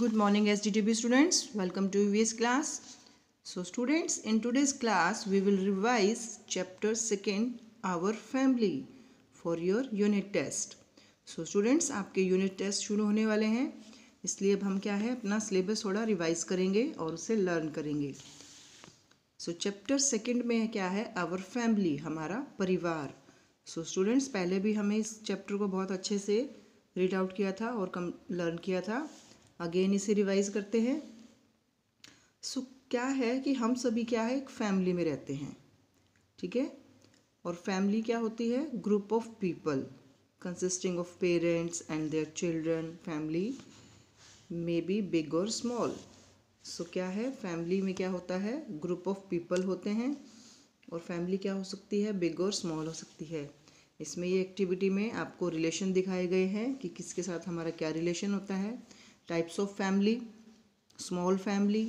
good morning sdtb students welcome to uvs class so students in today's class we will revise chapter second our family for your unit test so students आपके unit test शुरू होने वाले हैं इसलिए अब हम क्या है अपना syllabus थोड़ा revise करेंगे और उसे learn करेंगे so chapter second में क्या है our family हमारा परिवार so students पहले भी हमें इस chapter को बहुत अच्छे से रीड आउट किया था और कम लर्न किया था अगेन इसे रिवाइज करते हैं सो क्या है कि हम सभी क्या है एक फैमिली में रहते हैं ठीक है और फैमिली क्या होती है group of people consisting of parents and their children family may be big और स्मॉल सो क्या है फैमिली में क्या होता है ग्रुप ऑफ पीपल होते हैं और फैमिली क्या हो सकती है बिग और स्मॉल हो सकती है इसमें ये एक्टिविटी में आपको रिलेशन दिखाए गए हैं कि किसके साथ हमारा क्या रिलेशन होता है types of family small family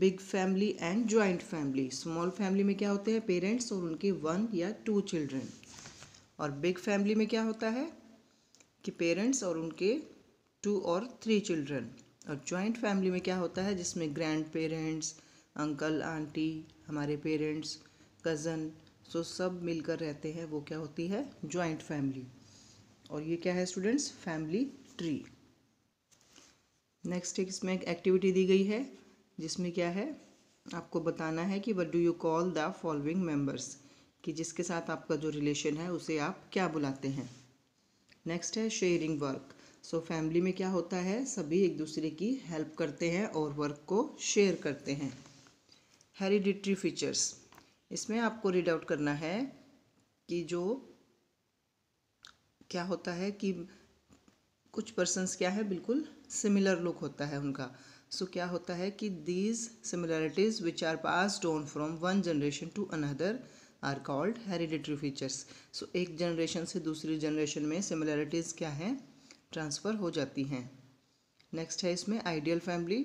big family and joint family small family में क्या होते हैं पेरेंट्स और उनके वन या टू चिल्ड्रेन और बिग फैमिली में क्या होता है कि पेरेंट्स और उनके टू और थ्री चिल्ड्रेन और ज्वाइंट फैमिली में क्या होता है जिसमें ग्रैंड पेरेंट्स अंकल आंटी हमारे पेरेंट्स कज़न सो सब मिलकर रहते हैं वो क्या होती है ज्वाइंट फैमिली और ये क्या है स्टूडेंट्स फैमिली ट्री नेक्स्ट इसमें एक एक्टिविटी दी गई है जिसमें क्या है आपको बताना है कि what do you call the following members कि जिसके साथ आपका जो रिलेशन है उसे आप क्या बुलाते हैं नेक्स्ट है शेयरिंग वर्क सो फैमिली में क्या होता है सभी एक दूसरे की हेल्प करते हैं और वर्क को शेयर करते हैं हेरिडिट्री फीचर्स इसमें आपको रीड आउट करना है कि जो क्या होता है कि कुछ पर्सनस क्या है बिल्कुल सिमिलर लुक होता है उनका सो so, क्या होता है कि these similarities which are passed on from one generation to another are called hereditary features so एक जनरेशन से दूसरी जनरेशन में सिमिलरिटीज़ क्या हैं ट्रांसफ़र हो जाती हैं नेक्स्ट है इसमें आइडियल फैमिली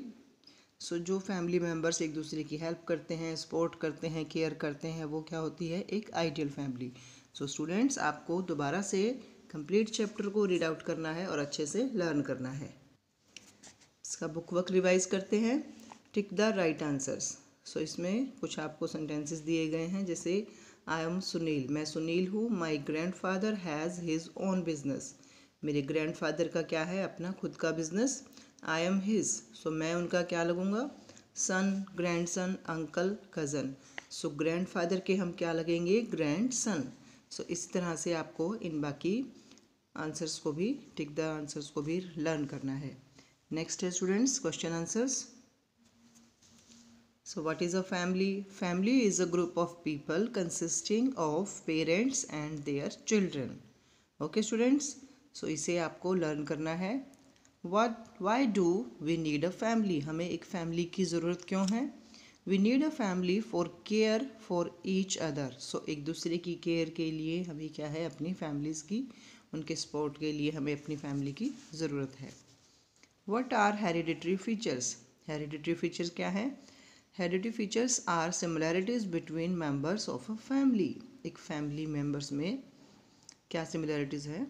सो जो फैमिली मेम्बर्स एक दूसरे की हेल्प करते हैं सपोर्ट करते हैं केयर करते हैं वो क्या होती है एक आइडियल फैमिली सो स्टूडेंट्स आपको दोबारा से कंप्लीट चैप्टर को रीड आउट करना है और अच्छे से लर्न करना है इसका बुक वर्क रिवाइज करते हैं tick the right answers so इसमें कुछ आपको सेंटेंसेस दिए गए हैं जैसे आई एम सुनील मैं सुनील हूँ my grandfather has his own business मेरे ग्रैंड फादर का क्या है अपना खुद का business I am his so मैं उनका क्या लगूँगा son grandson uncle cousin so grandfather के हम क्या लगेंगे ग्रैंड सन सो so, इस तरह से आपको इन बाकी आंसर्स को भी टिक द आंसर्स को भी लर्न करना है नेक्स्ट है students question answers so what is a family family is a group of people consisting of parents and their children okay students so इसे आपको लर्न करना है what why do we need a family हमें एक family की ज़रूरत क्यों है we need a family for care for each other so एक दूसरे की केयर के लिए हमें क्या है अपनी फैमिलीज़ की उनके सपोर्ट के लिए हमें अपनी फैमिली की ज़रूरत है what are hereditary features hereditary features क्या है hereditary features are similarities between members of a family एक फैमिली मेम्बर्स में क्या सिमिलैरिटीज़ है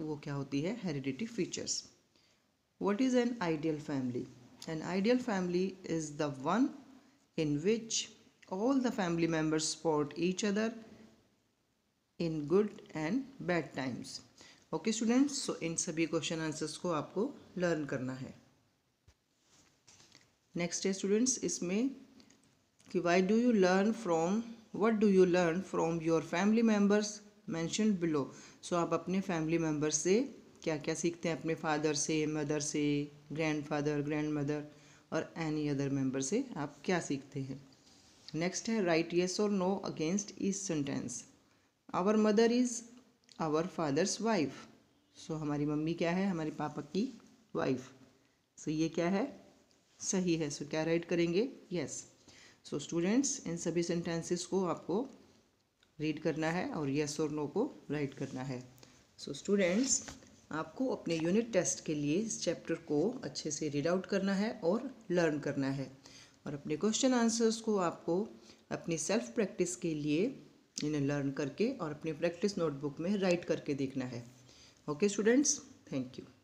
वो क्या होती है hereditary features what is an ideal family an ideal family is the one in which all the family members support each other in good and bad times. Okay students so इन सभी question answers को आपको learn करना है next है students इसमें कि why do you learn from what do you learn from your family members mentioned below so आप अपने फैमिली मेम्बर से क्या क्या सीखते हैं अपने फादर से मदर से ग्रैंड फादर ग्रैंड मदर और एनी अदर मेंबर से आप क्या सीखते हैं नेक्स्ट है राइट येस और नो अगेंस्ट इस sentence our mother is our father's wife so हमारी मम्मी क्या है हमारे पापा की वाइफ सो so, ये क्या है सही है सो so, क्या राइट करेंगे यस सो स्टूडेंट्स इन सभी सेंटेंसेस को आपको रीड करना है और यस और नो को राइट करना है सो so, स्टूडेंट्स आपको अपने यूनिट टेस्ट के लिए इस चैप्टर को अच्छे से रीड आउट करना है और लर्न करना है और अपने क्वेश्चन आंसर्स को आपको अपनी सेल्फ प्रैक्टिस के लिए इन्हें लर्न करके और अपनी प्रैक्टिस नोटबुक में राइट करके देखना है ओके स्टूडेंट्स थैंक यू